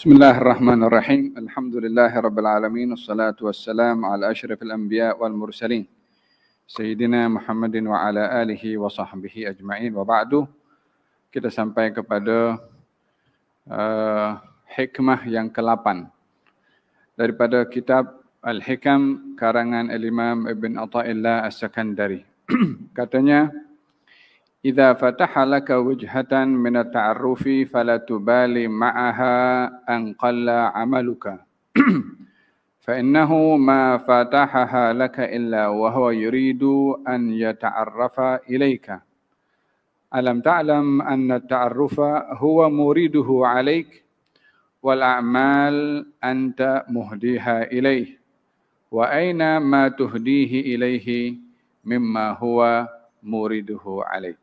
بسم الله الرحمن الرحيم الحمد لله رب العالمين والصلاة والسلام على أشرف الأنبياء والمرسلين سيدنا محمد وعلى آله وصحبه أجمعين وبعد kita sampai kepada uh, hikmah yang ke-8 daripada kitab Al-Hikam karangan Al-Imam Ibn Atta'illah As-Sakandari katanya إذا فتح لك وجهة من التعرف فلا تبالي معها أن قل عملك فإنه ما فتحها لك إلا وهو يريد أن يتعرف إليك ألم تعلم أن التعرف هو مريده عليك والأعمال أنت مهديها إليه وأين ما تهديه إليه مما هو مريده عليك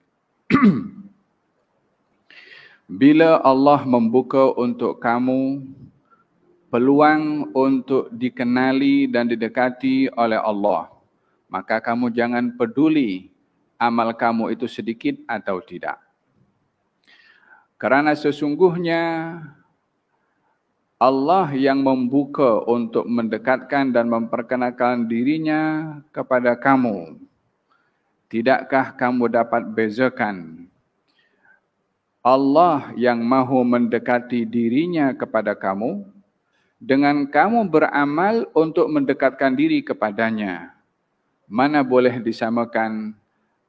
Bila Allah membuka untuk kamu peluang untuk dikenali dan didekati oleh Allah, maka kamu jangan peduli amal kamu itu sedikit atau tidak. Karena sesungguhnya Allah yang membuka untuk mendekatkan dan memperkenalkan dirinya kepada kamu. Tidakkah kamu dapat bezakan Allah yang mahu mendekati dirinya kepada kamu dengan kamu beramal untuk mendekatkan diri kepadanya. Mana boleh disamakan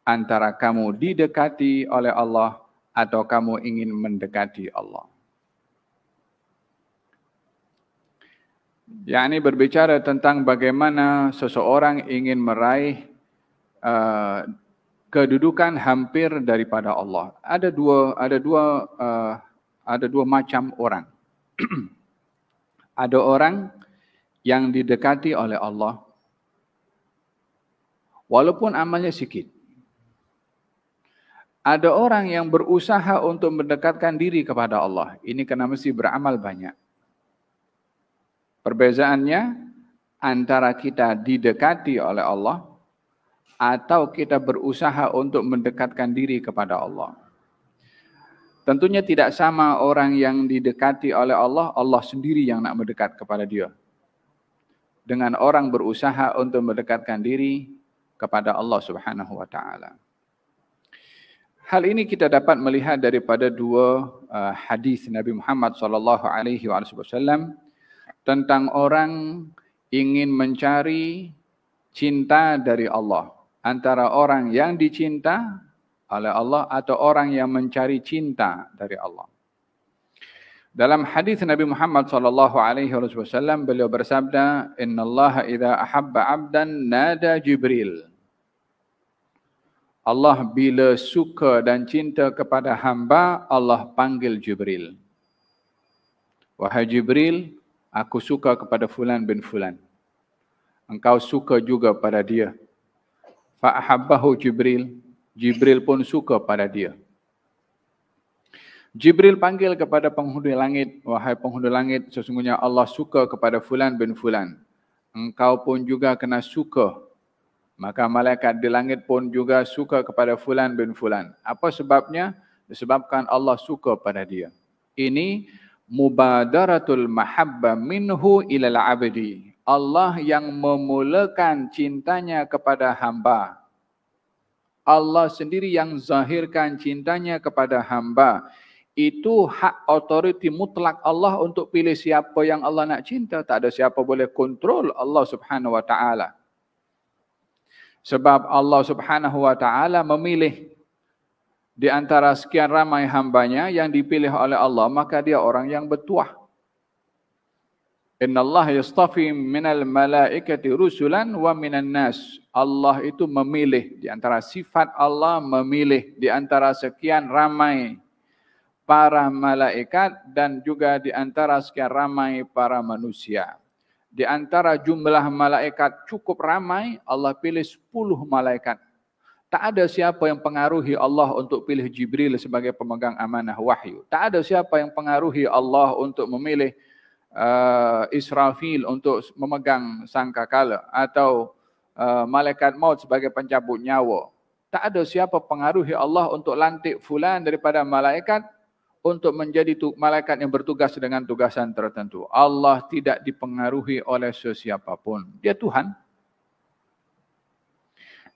antara kamu didekati oleh Allah atau kamu ingin mendekati Allah. Yang ini berbicara tentang bagaimana seseorang ingin meraih Uh, kedudukan hampir daripada Allah. Ada dua ada dua uh, ada dua macam orang. ada orang yang didekati oleh Allah walaupun amalnya sikit. Ada orang yang berusaha untuk mendekatkan diri kepada Allah. Ini karena mesti beramal banyak. Perbezaannya antara kita didekati oleh Allah atau kita berusaha untuk mendekatkan diri kepada Allah. Tentunya tidak sama orang yang didekati oleh Allah, Allah sendiri yang nak mendekat kepada dia. Dengan orang berusaha untuk mendekatkan diri kepada Allah Subhanahu wa taala. Hal ini kita dapat melihat daripada dua uh, hadis Nabi Muhammad sallallahu alaihi wasallam tentang orang ingin mencari cinta dari Allah antara orang yang dicinta oleh Allah atau orang yang mencari cinta dari Allah. Dalam hadis Nabi Muhammad sallallahu alaihi wasallam beliau bersabda, "Inna Allah idza ahabba 'abdan nada Jibril." Allah bila suka dan cinta kepada hamba, Allah panggil Jibril. Wahai Jibril, aku suka kepada fulan bin fulan. Engkau suka juga pada dia, fa'ahabbahu Jibril, Jibril pun suka pada dia. Jibril panggil kepada penghuni langit, wahai penghuni langit, sesungguhnya Allah suka kepada fulan bin fulan. Engkau pun juga kena suka. Maka malaikat di langit pun juga suka kepada fulan bin fulan. Apa sebabnya? Disebabkan Allah suka pada dia. Ini mubadaratul mahabba minhu ilal abdi. Allah yang memulakan cintanya kepada hamba. Allah sendiri yang zahirkan cintanya kepada hamba. Itu hak otoriti mutlak Allah untuk pilih siapa yang Allah nak cinta. Tak ada siapa boleh kontrol Allah subhanahu wa ta'ala. Sebab Allah subhanahu wa ta'ala memilih di antara sekian ramai hambanya yang dipilih oleh Allah, maka dia orang yang bertuah. Inna Allah yastafi minal malaikati rusulan wa minan nas. Allah itu memilih di antara sifat Allah memilih di antara sekian ramai para malaikat dan juga di antara sekian ramai para manusia. Di antara jumlah malaikat cukup ramai, Allah pilih 10 malaikat. Tak ada siapa yang pengaruhi Allah untuk pilih Jibril sebagai pemegang amanah wahyu. Tak ada siapa yang pengaruhi Allah untuk memilih uh, Israfil untuk memegang sangkakala atau uh, malaikat maut sebagai pencabut nyawa. Tak ada siapa pengaruhi Allah untuk lantik fulan daripada malaikat untuk menjadi malaikat yang bertugas dengan tugasan tertentu. Allah tidak dipengaruhi oleh sesiapa pun. Dia Tuhan.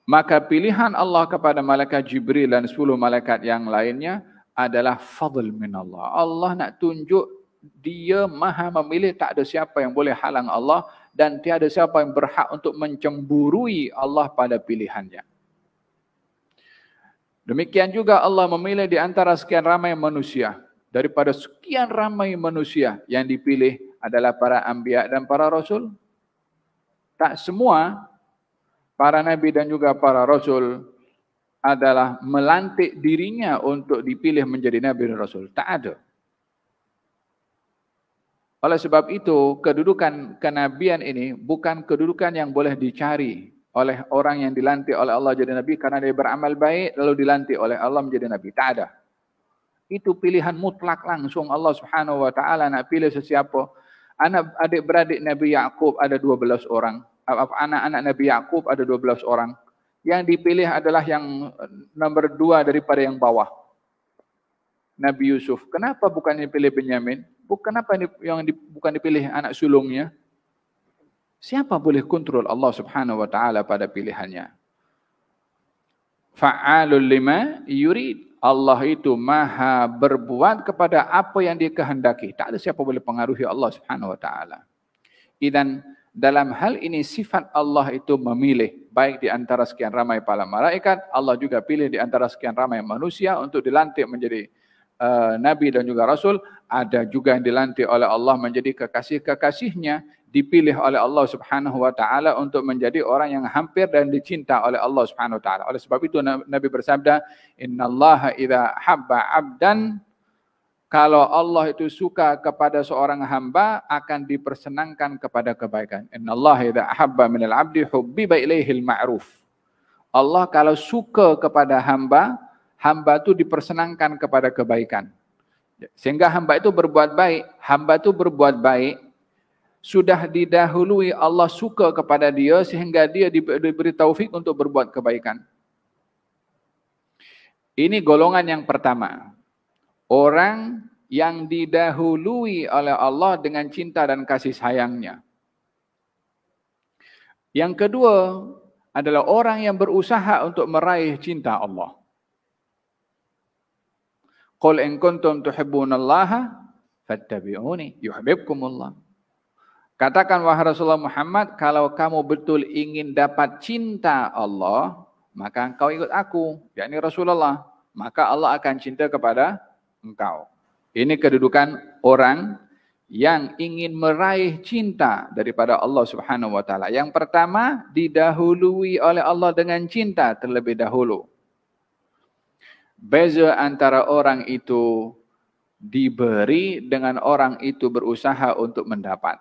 Maka pilihan Allah kepada malaikat Jibril dan 10 malaikat yang lainnya adalah fadl min Allah. Allah nak tunjuk dia maha memilih tak ada siapa yang boleh halang Allah dan tiada siapa yang berhak untuk mencemburui Allah pada pilihannya. Demikian juga Allah memilih di antara sekian ramai manusia. Daripada sekian ramai manusia yang dipilih adalah para ambia dan para rasul. Tak semua para nabi dan juga para rasul adalah melantik dirinya untuk dipilih menjadi nabi dan rasul. Tak ada. Oleh sebab itu, kedudukan kenabian ini bukan kedudukan yang boleh dicari oleh orang yang dilantik oleh Allah jadi nabi karena dia beramal baik lalu dilantik oleh Allah menjadi nabi. Tak ada. Itu pilihan mutlak langsung Allah Subhanahu wa taala nak pilih sesiapa. Anak adik beradik Nabi Yakub ada 12 orang. Anak-anak Nabi Yakub ada 12 orang. Yang dipilih adalah yang eh, nomor dua daripada yang bawah. Nabi Yusuf. Kenapa bukan dipilih Benyamin? Kenapa yang di, bukan dipilih anak sulungnya? Siapa boleh kontrol Allah Subhanahu wa taala pada pilihannya? Fa'alul lima yurid. Allah itu maha berbuat kepada apa yang dia kehendaki. Tak ada siapa boleh pengaruhi Allah Subhanahu wa taala. Idan dalam hal ini sifat Allah itu memilih baik di antara sekian ramai para malaikat, Allah juga pilih di antara sekian ramai manusia untuk dilantik menjadi uh, Nabi dan juga Rasul, ada juga yang dilantik oleh Allah menjadi kekasih-kekasihnya, dipilih oleh Allah Subhanahu wa taala untuk menjadi orang yang hampir dan dicinta oleh Allah Subhanahu wa taala. Oleh sebab itu Nabi bersabda, Inna "Innallaha idza habba 'abdan" Kalau Allah itu suka kepada seorang hamba akan dipersenangkan kepada kebaikan. Inna Innallaha idza habba minal 'abdi hubbiba ilaihil ma'ruf. Allah kalau suka kepada hamba, hamba itu dipersenangkan kepada kebaikan. Sehingga hamba itu berbuat baik, hamba itu berbuat baik sudah didahului Allah suka kepada dia sehingga dia diberi taufik untuk berbuat kebaikan. Ini golongan yang pertama. Orang yang didahului oleh Allah dengan cinta dan kasih sayangnya. Yang kedua adalah orang yang berusaha untuk meraih cinta Allah. Qul in kuntum tuhibbunallaha fattabi'uni yuhibbukumullah. Katakan wahai Rasulullah Muhammad, kalau kamu betul ingin dapat cinta Allah, maka engkau ikut aku, yakni Rasulullah. Maka Allah akan cinta kepada engkau. Ini kedudukan orang yang ingin meraih cinta daripada Allah Subhanahu wa taala. Yang pertama didahului oleh Allah dengan cinta terlebih dahulu beza antara orang itu diberi dengan orang itu berusaha untuk mendapat.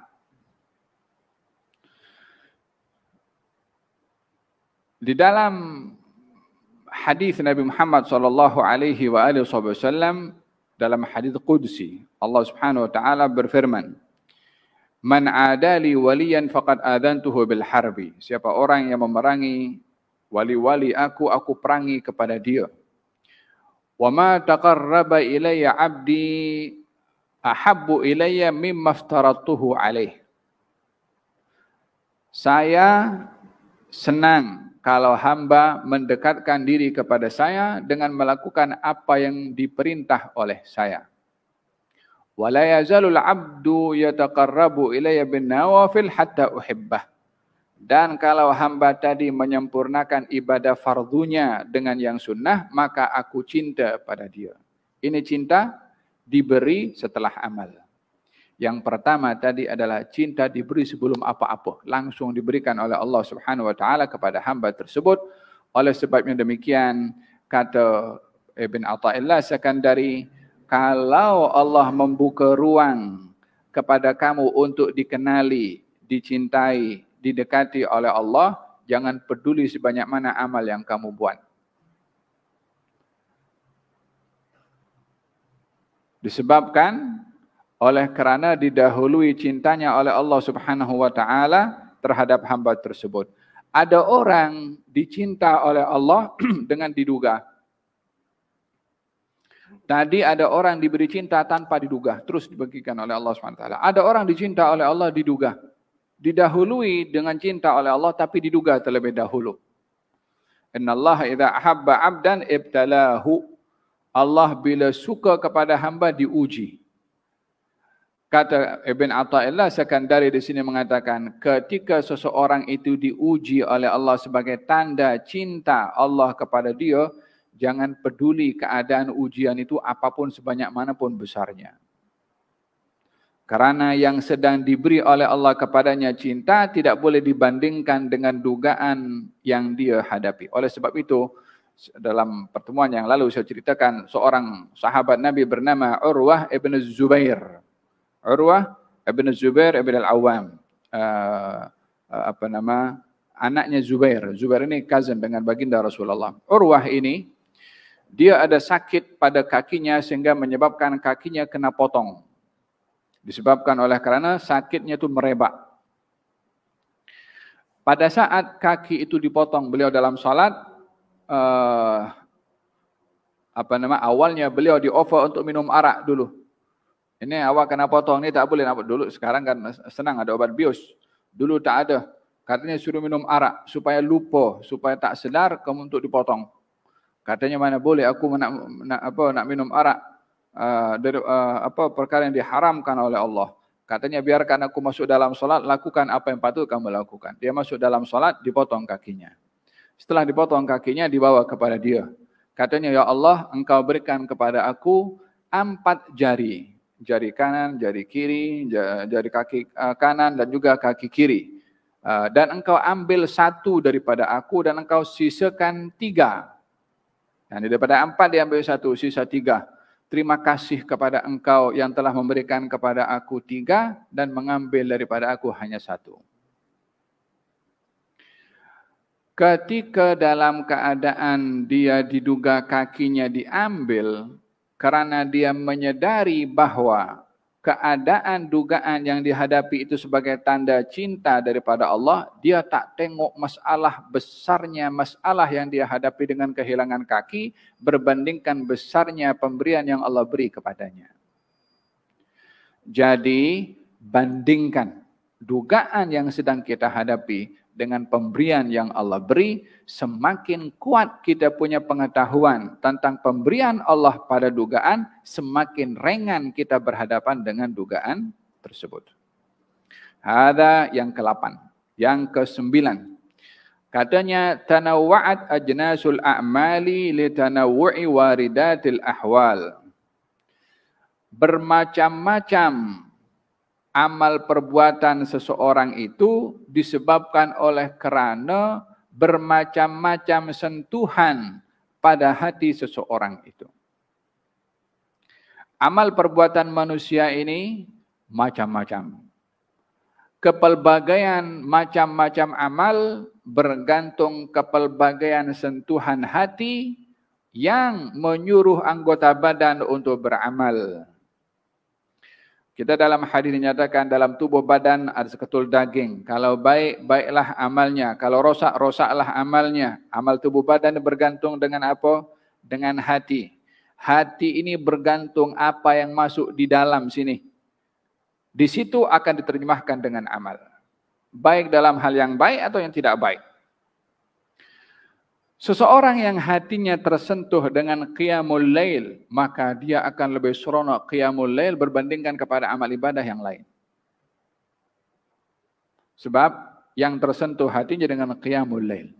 Di dalam hadis Nabi Muhammad sallallahu alaihi wa alihi wasallam dalam hadis qudsi Allah Subhanahu wa taala berfirman Man adali waliyan faqad adantuhu bil harbi siapa orang yang memerangi wali-wali aku aku perangi kepada dia وما تقرب إلي عبدي أحب إلي مما افترضته عليه Saya senang kalau hamba mendekatkan diri kepada saya dengan melakukan apa yang diperintah oleh saya. Wala yazalul abdu yataqarrabu ilayya bin nawafil hatta uhibbah. Dan kalau hamba tadi menyempurnakan ibadah fardunya dengan yang sunnah, maka aku cinta pada dia. Ini cinta diberi setelah amal. Yang pertama tadi adalah cinta diberi sebelum apa-apa. Langsung diberikan oleh Allah subhanahu wa ta'ala kepada hamba tersebut. Oleh sebabnya demikian, kata Ibn Atta'illah sekandari, kalau Allah membuka ruang kepada kamu untuk dikenali, dicintai, didekati oleh Allah, jangan peduli sebanyak mana amal yang kamu buat. Disebabkan oleh kerana didahului cintanya oleh Allah Subhanahu wa taala terhadap hamba tersebut. Ada orang dicinta oleh Allah dengan diduga. Tadi ada orang diberi cinta tanpa diduga, terus dibagikan oleh Allah Subhanahu wa taala. Ada orang dicinta oleh Allah diduga didahului dengan cinta oleh Allah tapi diduga terlebih dahulu. Innallaha idza ahabba 'abdan ibtalahu. Allah bila suka kepada hamba diuji. Kata Ibn Atta'illah dari di sini mengatakan, ketika seseorang itu diuji oleh Allah sebagai tanda cinta Allah kepada dia, jangan peduli keadaan ujian itu apapun sebanyak mana pun besarnya. Kerana yang sedang diberi oleh Allah kepadanya cinta tidak boleh dibandingkan dengan dugaan yang dia hadapi. Oleh sebab itu, dalam pertemuan yang lalu saya ceritakan seorang sahabat Nabi bernama Urwah ibn Zubair. Urwah ibn Zubair ibn al-Awwam. Uh, apa nama? Anaknya Zubair. Zubair ini cousin dengan baginda Rasulullah. Urwah ini, dia ada sakit pada kakinya sehingga menyebabkan kakinya kena potong disebabkan oleh kerana sakitnya itu merebak. Pada saat kaki itu dipotong beliau dalam salat uh, eh, apa nama awalnya beliau di offer untuk minum arak dulu. Ini awak kena potong ni tak boleh nak dulu sekarang kan senang ada obat bius. Dulu tak ada. Katanya suruh minum arak supaya lupa, supaya tak sedar kamu untuk dipotong. Katanya mana boleh aku nak, nak apa nak minum arak Ah, dari ah, apa perkara yang diharamkan oleh Allah. Katanya biarkan aku masuk dalam solat, lakukan apa yang patut kamu lakukan. Dia masuk dalam solat, dipotong kakinya. Setelah dipotong kakinya, dibawa kepada dia. Katanya, Ya Allah, engkau berikan kepada aku empat jari. Jari kanan, jari kiri, jari kaki ah, kanan, dan juga kaki kiri. Dan engkau ambil satu daripada aku, dan engkau sisakan tiga. Dan daripada empat, dia ambil satu, sisa Tiga. Terima kasih kepada engkau yang telah memberikan kepada aku tiga dan mengambil daripada aku hanya satu. Ketika dalam keadaan dia diduga kakinya diambil, karena dia menyadari bahwa keadaan dugaan yang dihadapi itu sebagai tanda cinta daripada Allah, dia tak tengok masalah besarnya masalah yang dia hadapi dengan kehilangan kaki berbandingkan besarnya pemberian yang Allah beri kepadanya. Jadi bandingkan dugaan yang sedang kita hadapi dengan pemberian yang Allah beri, semakin kuat kita punya pengetahuan tentang pemberian Allah pada dugaan, semakin ringan kita berhadapan dengan dugaan tersebut. Hada yang ke-8. Yang ke-9. Katanya, Tanawa'at ajnasul a'mali li tanawu'i waridatil ahwal. Bermacam-macam amal perbuatan seseorang itu disebabkan oleh kerana bermacam-macam sentuhan pada hati seseorang itu. Amal perbuatan manusia ini macam-macam. Kepelbagaian macam-macam amal bergantung kepelbagaian sentuhan hati yang menyuruh anggota badan untuk beramal. Kita dalam hadis dinyatakan dalam tubuh badan ada seketul daging. Kalau baik, baiklah amalnya. Kalau rosak, rosaklah amalnya. Amal tubuh badan bergantung dengan apa? Dengan hati. Hati ini bergantung apa yang masuk di dalam sini. Di situ akan diterjemahkan dengan amal. Baik dalam hal yang baik atau yang tidak baik. Seseorang yang hatinya tersentuh dengan qiyamul lail, maka dia akan lebih seronok qiyamul lail berbandingkan kepada amal ibadah yang lain. Sebab yang tersentuh hatinya dengan qiyamul lail.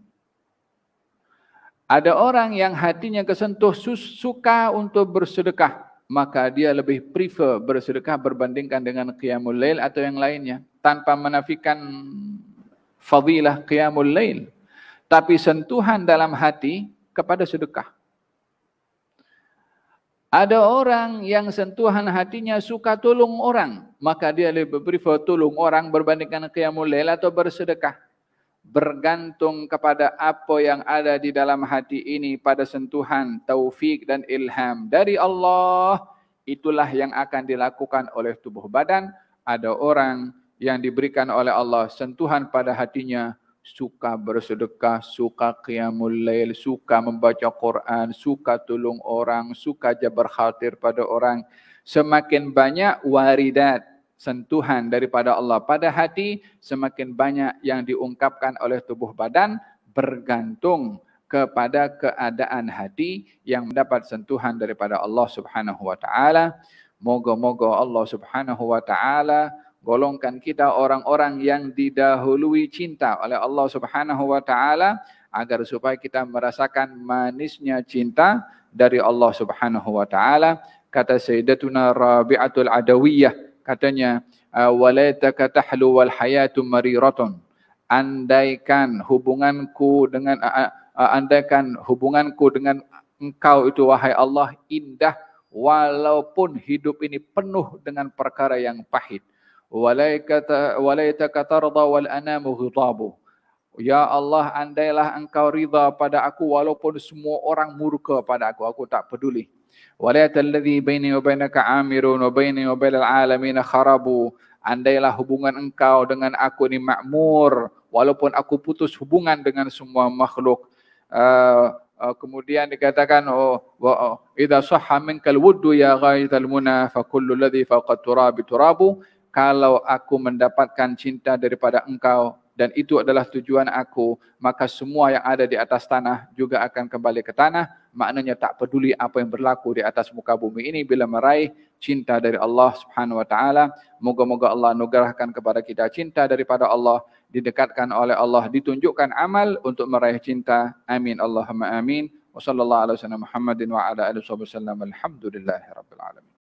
Ada orang yang hatinya kesentuh suka untuk bersedekah, maka dia lebih prefer bersedekah berbandingkan dengan qiyamul lail atau yang lainnya tanpa menafikan fadilah qiyamul lail tapi sentuhan dalam hati kepada sedekah. Ada orang yang sentuhan hatinya suka tolong orang, maka dia lebih prefer tolong orang berbandingkan qiyamul lail atau bersedekah. Bergantung kepada apa yang ada di dalam hati ini pada sentuhan taufik dan ilham dari Allah, itulah yang akan dilakukan oleh tubuh badan. Ada orang yang diberikan oleh Allah sentuhan pada hatinya suka bersedekah, suka qiyamul lail, suka membaca Quran, suka tolong orang, suka jabar khatir pada orang. Semakin banyak waridat sentuhan daripada Allah pada hati, semakin banyak yang diungkapkan oleh tubuh badan bergantung kepada keadaan hati yang mendapat sentuhan daripada Allah Subhanahu wa taala. Moga-moga Allah Subhanahu wa taala golongkan kita orang-orang yang didahului cinta oleh Allah Subhanahu wa taala agar supaya kita merasakan manisnya cinta dari Allah Subhanahu wa taala kata sayyidatuna rabi'atul adawiyah katanya ah, walaitaka tahlu wal hayatu mariratun andaikan hubunganku dengan ah, ah, andaikan hubunganku dengan engkau itu wahai Allah indah walaupun hidup ini penuh dengan perkara yang pahit walaikata tarda wal anamu ghidabu ya allah andailah engkau ridha pada aku walaupun semua orang murka pada aku aku tak peduli walaita alladhi baini wa bainaka amirun wa baini wa bainal alamin kharabu andailah hubungan engkau dengan aku ni makmur walaupun aku putus hubungan dengan semua makhluk uh, Uh, kemudian dikatakan oh wa oh, idza sahha minkal wuddu ya ghaizal muna fa kullu ladhi faqad turabi turabu kalau aku mendapatkan cinta daripada engkau dan itu adalah tujuan aku, maka semua yang ada di atas tanah juga akan kembali ke tanah. Maknanya tak peduli apa yang berlaku di atas muka bumi ini bila meraih cinta dari Allah Subhanahu wa taala. Moga-moga Allah nugerahkan kepada kita cinta daripada Allah, didekatkan oleh Allah, ditunjukkan amal untuk meraih cinta. Amin Allahumma amin. Wassalamualaikum warahmatullahi wabarakatuh.